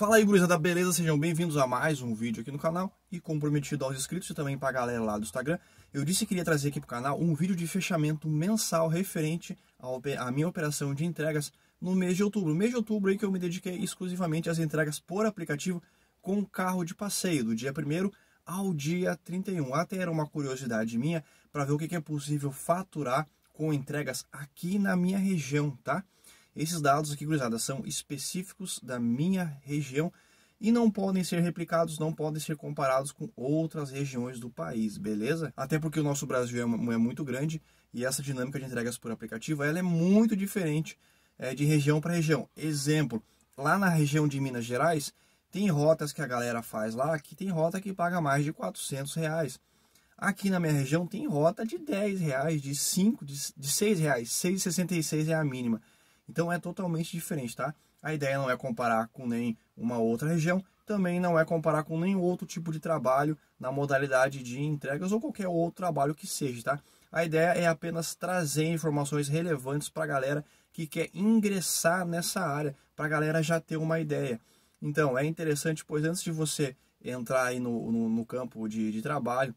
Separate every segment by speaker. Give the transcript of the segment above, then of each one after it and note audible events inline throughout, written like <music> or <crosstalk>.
Speaker 1: Fala aí, gurizada, beleza? Sejam bem-vindos a mais um vídeo aqui no canal e comprometido aos inscritos e também para a galera lá do Instagram, eu disse que queria trazer aqui para o canal um vídeo de fechamento mensal referente à minha operação de entregas no mês de outubro. Mês de outubro aí que eu me dediquei exclusivamente às entregas por aplicativo com carro de passeio, do dia 1 ao dia 31. Até era uma curiosidade minha para ver o que é possível faturar com entregas aqui na minha região, tá? Esses dados aqui, gurizada, são específicos da minha região e não podem ser replicados, não podem ser comparados com outras regiões do país, beleza? Até porque o nosso Brasil é, é muito grande e essa dinâmica de entregas por aplicativo ela é muito diferente é, de região para região. Exemplo, lá na região de Minas Gerais, tem rotas que a galera faz lá, que tem rota que paga mais de 400 reais. Aqui na minha região tem rota de 10 reais, de 5, de, de 6 reais, 6,66 é a mínima. Então é totalmente diferente, tá? A ideia não é comparar com nem uma outra região, também não é comparar com nenhum outro tipo de trabalho na modalidade de entregas ou qualquer outro trabalho que seja, tá? A ideia é apenas trazer informações relevantes para a galera que quer ingressar nessa área, para a galera já ter uma ideia. Então, é interessante, pois antes de você entrar aí no, no, no campo de, de, trabalho,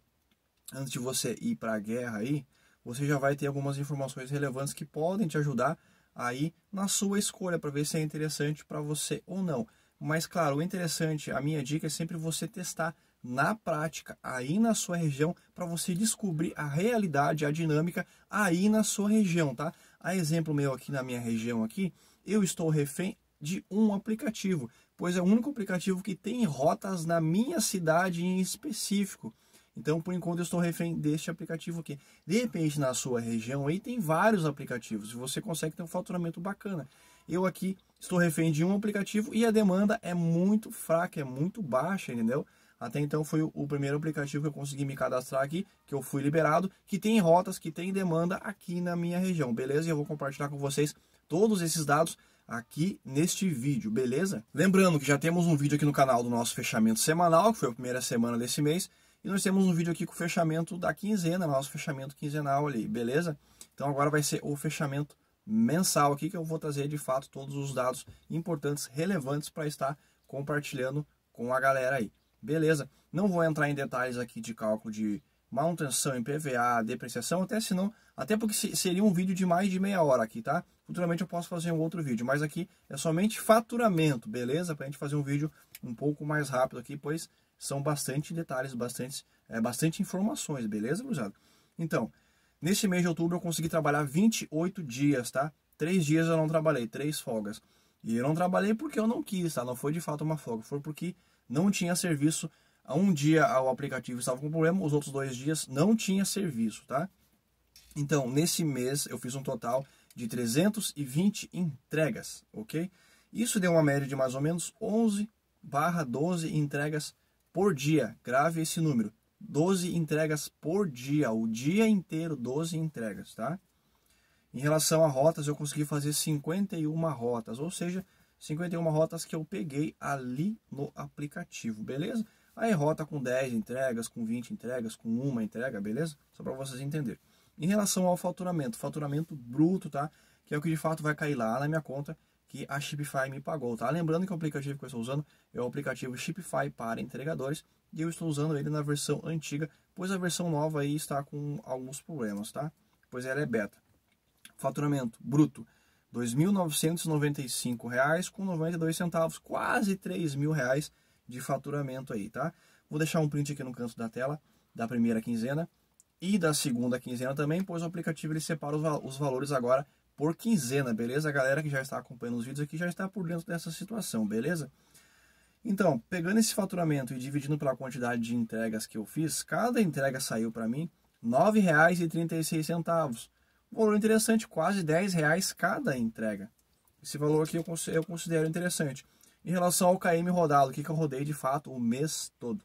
Speaker 1: antes de você ir para a guerra aí, você já vai ter algumas informações relevantes que podem te ajudar aí na sua escolha para ver se é interessante para você ou não. Mas claro, o interessante, a minha dica é sempre você testar na prática, aí na sua região, para você descobrir a realidade, a dinâmica aí na sua região, tá? A exemplo meu aqui na minha região aqui, eu estou refém de um aplicativo, pois é o único aplicativo que tem rotas na minha cidade em específico. Então, por enquanto, eu estou refém deste aplicativo aqui. De repente, na sua região aí tem vários aplicativos e você consegue ter um faturamento bacana. Eu aqui estou refém de um aplicativo e a demanda é muito fraca, é muito baixa, entendeu? Até então foi o primeiro aplicativo que eu consegui me cadastrar aqui, que eu fui liberado, que tem rotas, que tem demanda aqui na minha região, beleza? E eu vou compartilhar com vocês todos esses dados aqui neste vídeo, beleza? Lembrando que já temos um vídeo aqui no canal do nosso fechamento semanal, que foi a primeira semana desse mês, e nós temos um vídeo aqui com o fechamento da quinzena, nosso fechamento quinzenal ali, beleza? Então agora vai ser o fechamento mensal aqui que eu vou trazer de fato todos os dados importantes, relevantes para estar compartilhando com a galera aí. Beleza? Não vou entrar em detalhes aqui de cálculo de manutenção em PVA, depreciação, até senão, até porque seria um vídeo de mais de meia hora aqui, tá? Futuramente eu posso fazer um outro vídeo, mas aqui é somente faturamento, beleza? Para a gente fazer um vídeo um pouco mais rápido aqui, pois são bastante detalhes, bastante, é, bastante informações, beleza, Luizado? Então, nesse mês de outubro eu consegui trabalhar 28 dias, tá? Três dias eu não trabalhei, três folgas. E eu não trabalhei porque eu não quis, tá? Não foi de fato uma folga, foi porque não tinha serviço. Um dia o aplicativo estava com problema, os outros dois dias não tinha serviço, tá? Então, nesse mês eu fiz um total de 320 entregas, ok? Isso deu uma média de mais ou menos 11 barra 12 entregas por dia. Grave esse número. 12 entregas por dia, o dia inteiro 12 entregas, tá? Em relação a rotas, eu consegui fazer 51 rotas, ou seja, 51 rotas que eu peguei ali no aplicativo, beleza? Aí rota com 10 entregas, com 20 entregas, com uma entrega, beleza? Só para vocês entenderem. Em relação ao faturamento, faturamento bruto, tá? Que é o que de fato vai cair lá na minha conta, que a Shipify me pagou, tá? Lembrando que o aplicativo que eu estou usando é o aplicativo Shipify para entregadores e eu estou usando ele na versão antiga, pois a versão nova aí está com alguns problemas, tá? Pois ela é beta. Faturamento bruto R$ 2.995,92, quase R$ reais de faturamento aí, tá? Vou deixar um print aqui no canto da tela da primeira quinzena e da segunda quinzena também, pois o aplicativo ele separa os valores agora por quinzena, beleza? A galera que já está acompanhando os vídeos aqui já está por dentro dessa situação, beleza? Então, pegando esse faturamento e dividindo pela quantidade de entregas que eu fiz, cada entrega saiu para mim R$ 9,36. Valor interessante, quase R$ reais cada entrega. Esse valor aqui eu considero interessante. Em relação ao KM rodado, o que, que eu rodei de fato o mês todo?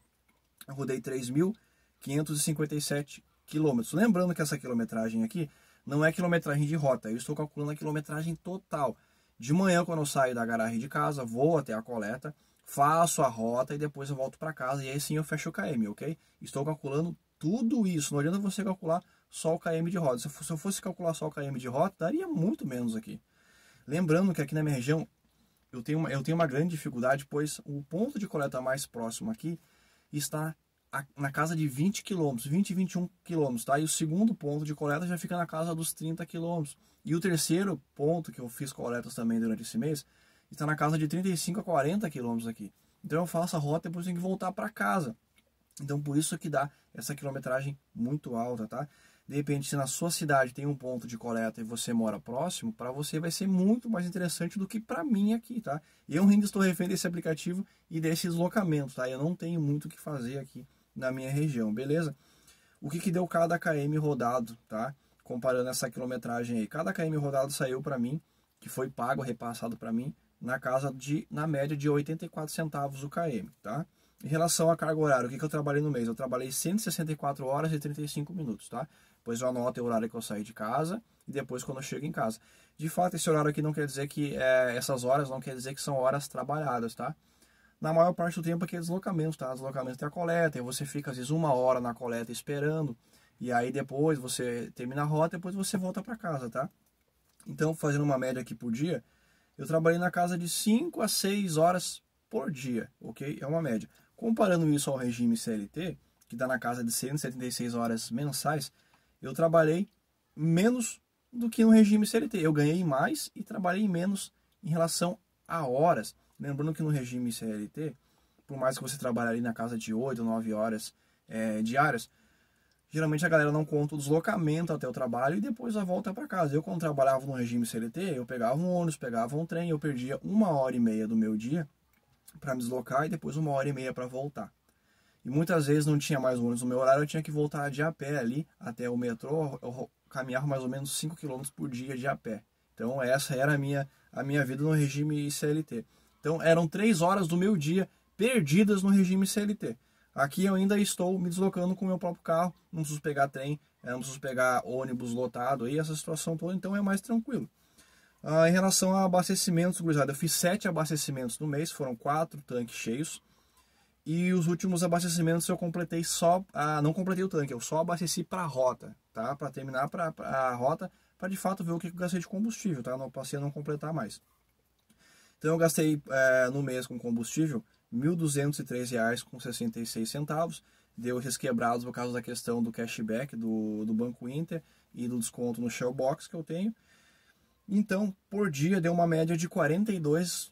Speaker 1: Eu rodei 3.557 quilômetros. Lembrando que essa quilometragem aqui não é quilometragem de rota, eu estou calculando a quilometragem total. De manhã, quando eu saio da garagem de casa, vou até a coleta, faço a rota e depois eu volto para casa e aí sim eu fecho o KM, ok? Estou calculando tudo isso, não adianta você calcular só o KM de rota. Se eu fosse calcular só o KM de rota, daria muito menos aqui. Lembrando que aqui na minha região eu tenho uma, eu tenho uma grande dificuldade, pois o ponto de coleta mais próximo aqui está na casa de 20 quilômetros, 20, 21 quilômetros, tá? E o segundo ponto de coleta já fica na casa dos 30 quilômetros. E o terceiro ponto, que eu fiz coletas também durante esse mês, está na casa de 35 a 40 quilômetros aqui. Então eu faço a rota e depois tenho que voltar para casa. Então por isso que dá essa quilometragem muito alta, tá? De repente, se na sua cidade tem um ponto de coleta e você mora próximo, para você vai ser muito mais interessante do que para mim aqui, tá? Eu ainda estou refém desse aplicativo e desse deslocamento, tá? Eu não tenho muito o que fazer aqui na minha região, beleza? O que, que deu cada KM rodado, tá? Comparando essa quilometragem aí. Cada KM rodado saiu para mim, que foi pago, repassado para mim, na casa de, na média de 84 centavos o KM, tá? Em relação à carga horária, o que, que eu trabalhei no mês? Eu trabalhei 164 horas e 35 minutos, tá? Pois eu anoto o horário que eu saí de casa e depois quando eu chego em casa. De fato, esse horário aqui não quer dizer que é, essas horas não quer dizer que são horas trabalhadas, tá? na maior parte do tempo que é deslocamento, tá? Deslocamento até a coleta, e você fica às vezes uma hora na coleta esperando, e aí depois você termina a rota, depois você volta para casa, tá? Então, fazendo uma média aqui por dia, eu trabalhei na casa de 5 a 6 horas por dia, ok? É uma média. Comparando isso ao regime CLT, que dá na casa de 176 horas mensais, eu trabalhei menos do que no regime CLT. Eu ganhei mais e trabalhei menos em relação a horas. Lembrando que no regime CLT, por mais que você trabalhe ali na casa de 8 ou 9 horas é, diárias, geralmente a galera não conta o deslocamento até o trabalho e depois a volta para casa. Eu, quando trabalhava no regime CLT, eu pegava um ônibus, pegava um trem, eu perdia uma hora e meia do meu dia para me deslocar e depois uma hora e meia para voltar. E muitas vezes não tinha mais ônibus no meu horário, eu tinha que voltar de a pé ali até o metrô, eu caminhava mais ou menos 5 km por dia de a pé. Então essa era a minha, a minha vida no regime CLT. Então eram três horas do meu dia perdidas no regime CLT. Aqui eu ainda estou me deslocando com o meu próprio carro, não preciso pegar trem, eh, não preciso pegar ônibus lotado E essa situação toda, então é mais tranquilo. Ah, em relação a abastecimentos, gurizada, eu fiz sete abastecimentos no mês, foram quatro tanques cheios. E os últimos abastecimentos eu completei só, ah, não completei o tanque, eu só abasteci para a rota, tá? Para terminar para a rota, para de fato ver o que eu gastei de combustível, tá? Não passei a não completar mais. Então eu gastei é, no mês com combustível R$ 1.203,66, deu resquebrados por causa da questão do cashback do, do Banco Inter e do desconto no Shellbox que eu tenho. Então, por dia deu uma média de 42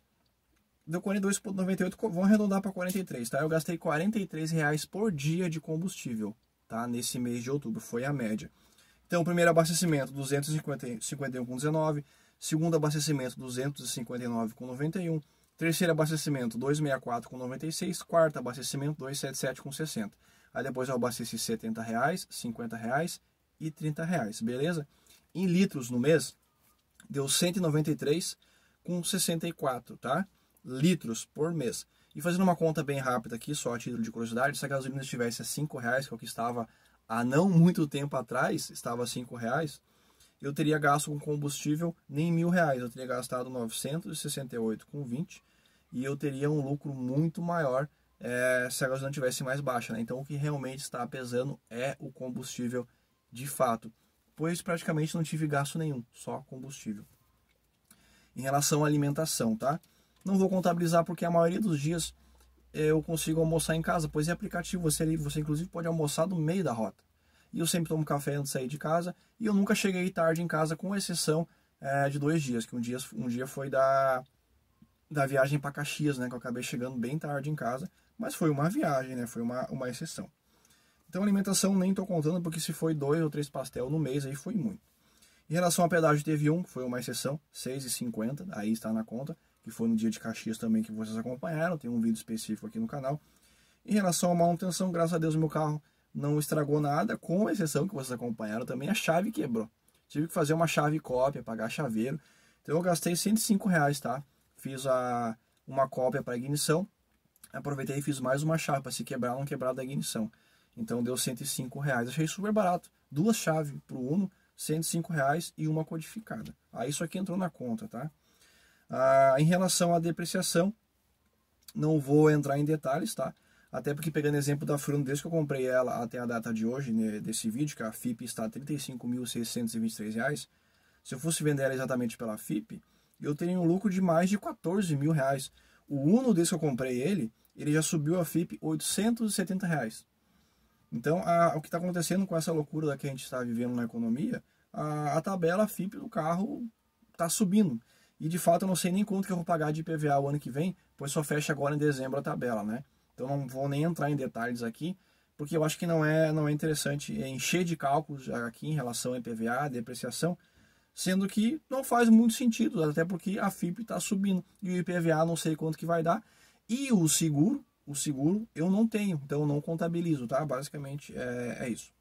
Speaker 1: deu 42.98, vão arredondar para 43, tá? Eu gastei 43 reais por dia de combustível, tá? Nesse mês de outubro foi a média. Então, o primeiro abastecimento 251,19, Segundo abastecimento, 259,91. Terceiro abastecimento, 264,96. Quarto abastecimento, 277,60. Aí depois eu abasteci 70 reais, 50 reais e 30 reais, beleza? Em litros no mês, deu 193,64 tá? Litros por mês. E fazendo uma conta bem rápida aqui, só a título de curiosidade, se a gasolina estivesse a R$ reais, que é o que estava há não muito tempo atrás, estava a 5 reais, eu teria gasto com combustível nem mil reais, eu teria gastado 968,20 e eu teria um lucro muito maior é, se a gasolina tivesse mais baixa. Né? Então o que realmente está pesando é o combustível de fato, pois praticamente não tive gasto nenhum, só combustível. Em relação à alimentação, tá? Não vou contabilizar porque a maioria dos dias eh, eu consigo almoçar em casa, pois é aplicativo, você, você inclusive pode almoçar no meio da rota e eu sempre tomo café antes de sair de casa, e eu nunca cheguei tarde em casa, com exceção é, de dois dias, que um dia, um dia foi da, da viagem para Caxias, né, que eu acabei chegando bem tarde em casa, mas foi uma viagem, né, foi uma, uma exceção. Então alimentação nem estou contando, porque se foi dois ou três pastel no mês, aí foi muito. Em relação a pedágio, teve um, que foi uma exceção, R$ 6,50, aí está na conta, que foi no dia de Caxias também que vocês acompanharam, tem um vídeo específico aqui no canal. Em relação à manutenção, graças a Deus meu carro não estragou nada, com exceção que vocês acompanharam também, a chave quebrou. Tive que fazer uma chave cópia, pagar chaveiro. Então eu gastei 105 reais, tá? Fiz a, uma cópia para ignição, aproveitei e fiz mais uma chave para se quebrar não quebrar da ignição. Então deu 105 reais, achei super barato. Duas chaves para o Uno, 105 reais e uma codificada. Aí isso aqui entrou na conta, tá? Ah, em relação à depreciação, não vou entrar em detalhes, tá? Até porque, pegando exemplo da Fruno, desde que eu comprei ela até a data de hoje, né, desse vídeo, que é a FIP está a R$ 35.623, se eu fosse vender ela exatamente pela FIP, eu teria um lucro de mais de R$ mil reais. O Uno, desde que eu comprei ele, ele já subiu a FIP R$ reais. Então, a, o que está acontecendo com essa loucura que a gente está vivendo na economia, a, a tabela FIP do carro está subindo. E, de fato, eu não sei nem quanto que eu vou pagar de IPVA o ano que vem, pois só fecha agora em dezembro a tabela, né? Então não vou nem entrar em detalhes aqui, porque eu acho que não é, não é interessante encher de cálculos aqui em relação a IPVA, depreciação, sendo que não faz muito sentido, até porque a FIP está subindo e o IPVA não sei quanto que vai dar. E o seguro, o seguro eu não tenho, então eu não contabilizo, tá? Basicamente é, é isso.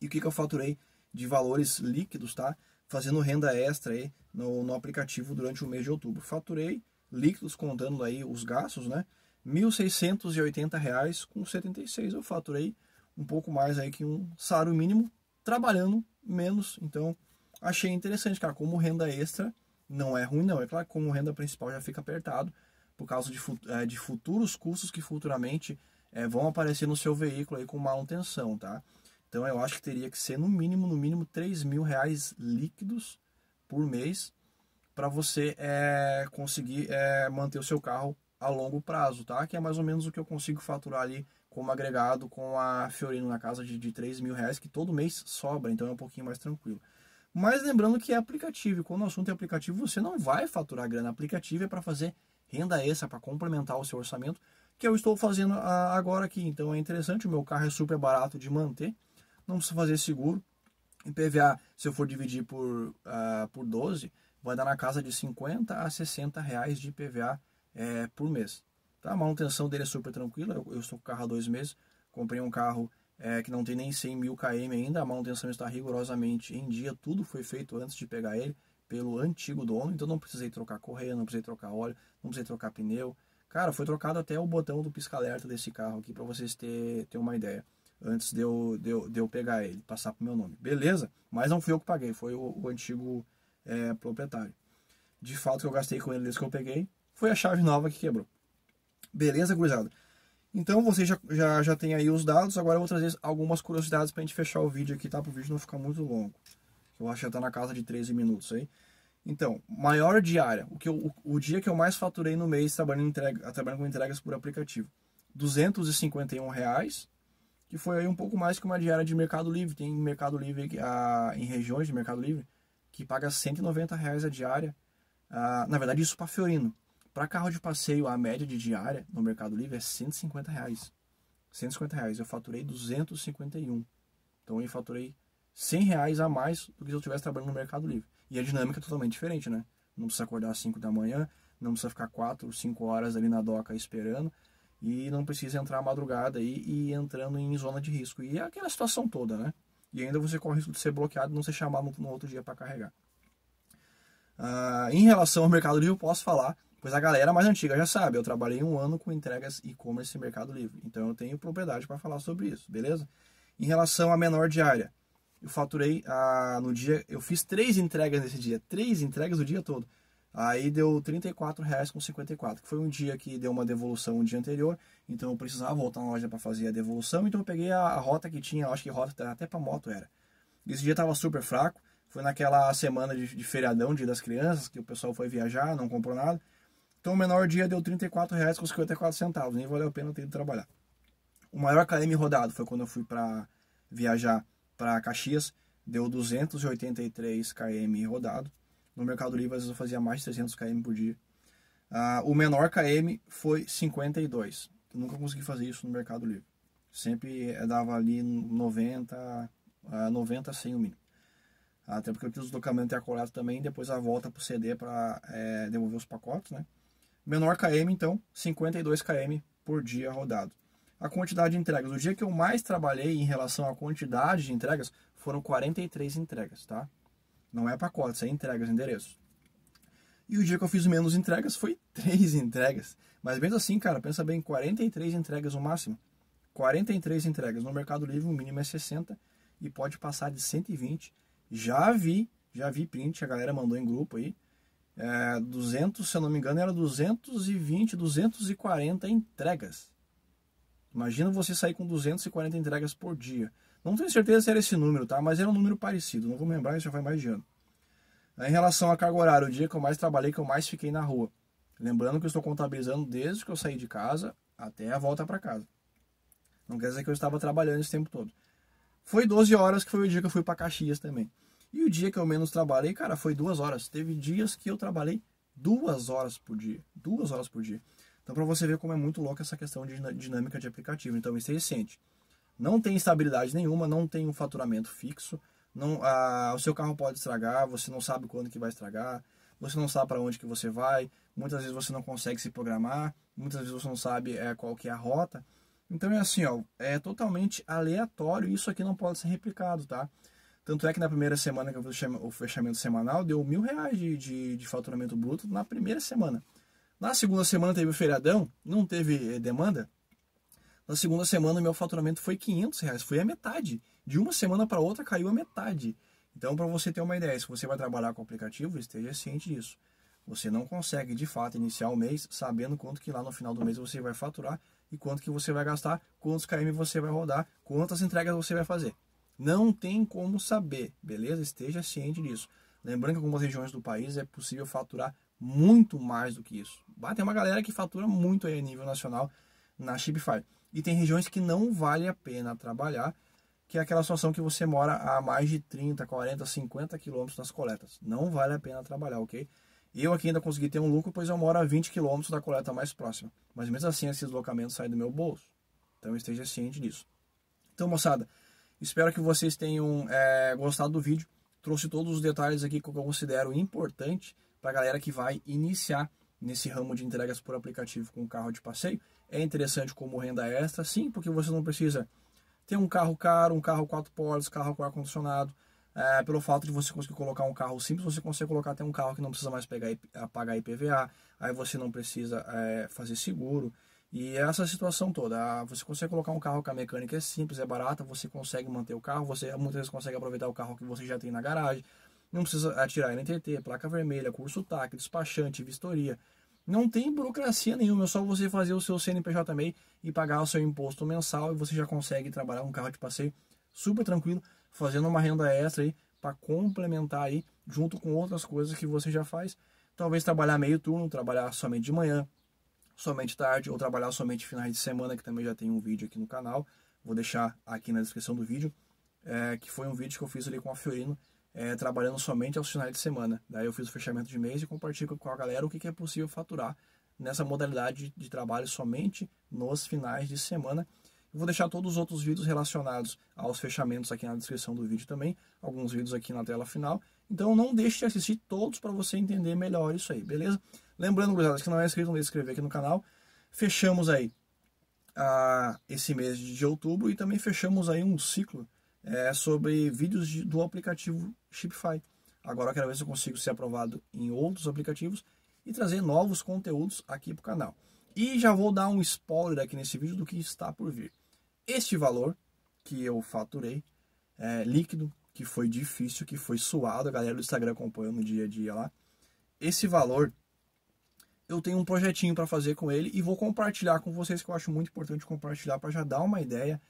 Speaker 1: E o que, que eu faturei de valores líquidos, tá? Fazendo renda extra aí no, no aplicativo durante o mês de outubro. Faturei líquidos contando aí os gastos, né? R$ 1.680,76. Eu faturei um pouco mais aí que um salário mínimo, trabalhando menos. Então, achei interessante, cara, como renda extra não é ruim, não. É claro que como renda principal já fica apertado por causa de, é, de futuros custos que futuramente é, vão aparecer no seu veículo aí com manutenção, tá? Então, eu acho que teria que ser no mínimo, no mínimo, R$ reais líquidos por mês para você é, conseguir é, manter o seu carro a longo prazo, tá? Que é mais ou menos o que eu consigo faturar ali como agregado com a Fiorino na casa de, de 3 mil reais, que todo mês sobra, então é um pouquinho mais tranquilo. Mas lembrando que é aplicativo, e quando o assunto é aplicativo, você não vai faturar grana. Aplicativo é para fazer renda extra, para complementar o seu orçamento, que eu estou fazendo ah, agora aqui. Então é interessante, o meu carro é super barato de manter, não precisa fazer seguro. IPVA, se eu for dividir por, uh, por 12, vai dar na casa de 50 a 60 reais de IPVA é, por mês. Tá? A manutenção dele é super tranquila, eu, eu estou com o carro há dois meses, comprei um carro é, que não tem nem 100 mil km ainda, a manutenção está rigorosamente em dia, tudo foi feito antes de pegar ele pelo antigo dono, então não precisei trocar correia, não precisei trocar óleo, não precisei trocar pneu. Cara, foi trocado até o botão do pisca-alerta desse carro aqui para vocês terem ter uma ideia antes de eu, de eu, de eu, pegar ele, passar pro meu nome. Beleza, mas não fui eu que paguei, foi o, o antigo é, proprietário. De fato, eu gastei com ele desde que eu peguei, foi a chave nova que quebrou. Beleza, gurizada? Então você já, já, já tem aí os dados, agora eu vou trazer algumas curiosidades para a gente fechar o vídeo aqui, tá? Para o vídeo não ficar muito longo. Eu acho que já tá na casa de 13 minutos aí. Então, maior diária, o, que eu, o, o, dia que eu mais faturei no mês trabalhando, entrega, trabalhando com entregas por aplicativo, R$251,00, reais, que foi aí um pouco mais que uma diária de Mercado Livre. Tem Mercado Livre a ah, em regiões de Mercado Livre que paga R$190,00 reais a diária, ah, na verdade isso para Fiorino. Para carro de passeio, a média de diária no Mercado Livre é 150 reais. 150 reais. Eu faturei 251. Então eu faturei 100 reais a mais do que se eu estivesse trabalhando no Mercado Livre. E a dinâmica é totalmente diferente, né? Não precisa acordar às 5 da manhã, não precisa ficar 4 ou 5 horas ali na doca esperando e não precisa entrar à madrugada aí e entrando em zona de risco. E é aquela situação toda, né? E ainda você corre o risco de ser bloqueado e não ser chamado no outro dia para carregar. Ah, em relação ao Mercado Livre, eu posso falar Pois a galera mais antiga já sabe, eu trabalhei um ano com entregas e-commerce no Mercado Livre. Então eu tenho propriedade para falar sobre isso, beleza? Em relação à menor diária, eu faturei ah, no dia. Eu fiz três entregas nesse dia, três entregas o dia todo. Aí deu R$ 34,54, que foi um dia que deu uma devolução no dia anterior, então eu precisava voltar na loja para fazer a devolução, então eu peguei a, a rota que tinha, acho que rota tá, até para moto era. Esse dia estava super fraco, foi naquela semana de, de feriadão, dia das crianças, que o pessoal foi viajar, não comprou nada. Então o menor dia deu R$ 34,54, nem valeu a pena ter ido trabalhar. O maior KM rodado foi quando eu fui para viajar para Caxias, deu 283 km rodado. No Mercado Livre, às vezes eu fazia mais de 300 km por dia. Ah, o menor km foi 52. Eu nunca consegui fazer isso no Mercado Livre. Sempre eh, dava ali 90, ah, 90 100 o mínimo. Até porque eu quis o deslocamento e a coleta também, depois a volta para o CD para devolver os pacotes, né? Menor KM, então, 52 KM por dia rodado. A quantidade de entregas, o dia que eu mais trabalhei em relação à quantidade de entregas foram 43 entregas, tá? Não é pacotes, é entregas, endereços. E o dia que eu fiz menos entregas foi 3 <laughs> entregas. Mas mesmo assim, cara, pensa bem, 43 entregas no máximo. 43 entregas. No Mercado Livre o mínimo é 60 e pode passar de 120. Já vi, já vi print, a galera mandou em grupo aí é, 200, se eu não me engano, era 220, 240 entregas. Imagina você sair com 240 entregas por dia. Não tenho certeza se era esse número, tá? Mas era um número parecido, não vou me lembrar, isso já faz mais de ano. Em relação à carga horária, o dia que eu mais trabalhei, que eu mais fiquei na rua. Lembrando que eu estou contabilizando desde que eu saí de casa até a volta para casa. Não quer dizer que eu estava trabalhando esse tempo todo. Foi 12 horas que foi o dia que eu fui para Caxias também. E o dia que eu menos trabalhei, cara, foi duas horas. Teve dias que eu trabalhei duas horas por dia. Duas horas por dia. Então, para você ver como é muito louca essa questão de dinâmica de aplicativo. Então, isso é recente. Não tem estabilidade nenhuma, não tem um faturamento fixo. Não, a, o seu carro pode estragar, você não sabe quando que vai estragar, você não sabe para onde que você vai. Muitas vezes você não consegue se programar, muitas vezes você não sabe é, qual que é a rota. Então é assim, ó, é totalmente aleatório. Isso aqui não pode ser replicado, tá? Tanto é que na primeira semana que eu fiz o fechamento semanal, deu mil reais de, de, de faturamento bruto na primeira semana. Na segunda semana teve o feriadão, não teve eh, demanda. Na segunda semana meu faturamento foi 500 reais, foi a metade. De uma semana para outra caiu a metade. Então, para você ter uma ideia, se você vai trabalhar com aplicativo, esteja ciente disso. Você não consegue, de fato, iniciar o mês sabendo quanto que lá no final do mês você vai faturar e quanto que você vai gastar, quantos KM você vai rodar, quantas entregas você vai fazer. Não tem como saber, beleza? Esteja ciente disso. Lembrando que em algumas regiões do país é possível faturar muito mais do que isso. tem uma galera que fatura muito aí a nível nacional na Shopify. E tem regiões que não vale a pena trabalhar, que é aquela situação que você mora a mais de 30, 40, 50 quilômetros das coletas. Não vale a pena trabalhar, ok? Eu aqui ainda consegui ter um lucro, pois eu moro a 20 quilômetros da coleta mais próxima. Mas mesmo assim, esse deslocamento sai do meu bolso. Então esteja ciente disso. Então, moçada, Espero que vocês tenham é, gostado do vídeo. Trouxe todos os detalhes aqui que eu considero importante para a galera que vai iniciar nesse ramo de entregas por aplicativo com carro de passeio. É interessante como renda extra, sim, porque você não precisa ter um carro caro, um carro quatro portas, carro com ar-condicionado. É, pelo fato de você conseguir colocar um carro simples, você consegue colocar até um carro que não precisa mais pegar, pagar IPVA, aí você não precisa é, fazer seguro. E essa situação toda, você consegue colocar um carro que a mecânica é simples, é barata, você consegue manter o carro, você muitas vezes consegue aproveitar o carro que você já tem na garagem, não precisa atirar NTT, placa vermelha, curso TAC, despachante, vistoria. Não tem burocracia nenhuma, é só você fazer o seu CNPJ também e pagar o seu imposto mensal e você já consegue trabalhar um carro de passeio super tranquilo, fazendo uma renda extra aí para complementar aí junto com outras coisas que você já faz. Talvez trabalhar meio turno, trabalhar somente de manhã, somente tarde ou trabalhar somente finais de semana, que também já tem um vídeo aqui no canal. Vou deixar aqui na descrição do vídeo, é, que foi um vídeo que eu fiz ali com a Fiorino, é, trabalhando somente aos finais de semana. Daí eu fiz o fechamento de mês e compartilho com a galera o que, que é possível faturar nessa modalidade de trabalho somente nos finais de semana. Eu vou deixar todos os outros vídeos relacionados aos fechamentos aqui na descrição do vídeo também, alguns vídeos aqui na tela final então não deixe de assistir todos para você entender melhor isso aí, beleza? Lembrando, gurizada, que não é inscrito, não deixe de inscrever aqui no canal. Fechamos aí esse mês de outubro e também fechamos aí um ciclo é, sobre vídeos de, do aplicativo Shopify. Agora eu quero ver se eu consigo ser aprovado em outros aplicativos e trazer novos conteúdos aqui para o canal. E já vou dar um spoiler aqui nesse vídeo do que está por vir. Este valor que eu faturei é, líquido que foi difícil, que foi suado, a galera do Instagram acompanhou no dia a dia lá. Esse valor, eu tenho um projetinho para fazer com ele e vou compartilhar com vocês, que eu acho muito importante compartilhar para já dar uma ideia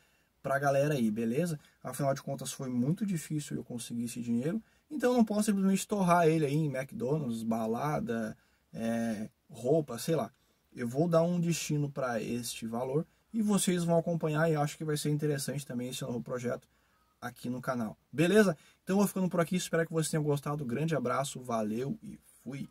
Speaker 1: para a galera aí, beleza? Afinal de contas, foi muito difícil eu conseguir esse dinheiro, então eu não posso simplesmente torrar ele aí em McDonald's, balada, é, roupa, sei lá. Eu vou dar um destino para este valor e vocês vão acompanhar e acho que vai ser interessante também esse novo projeto aqui no canal. Beleza? Então eu vou ficando por aqui, espero que vocês tenham gostado. Grande abraço, valeu e fui!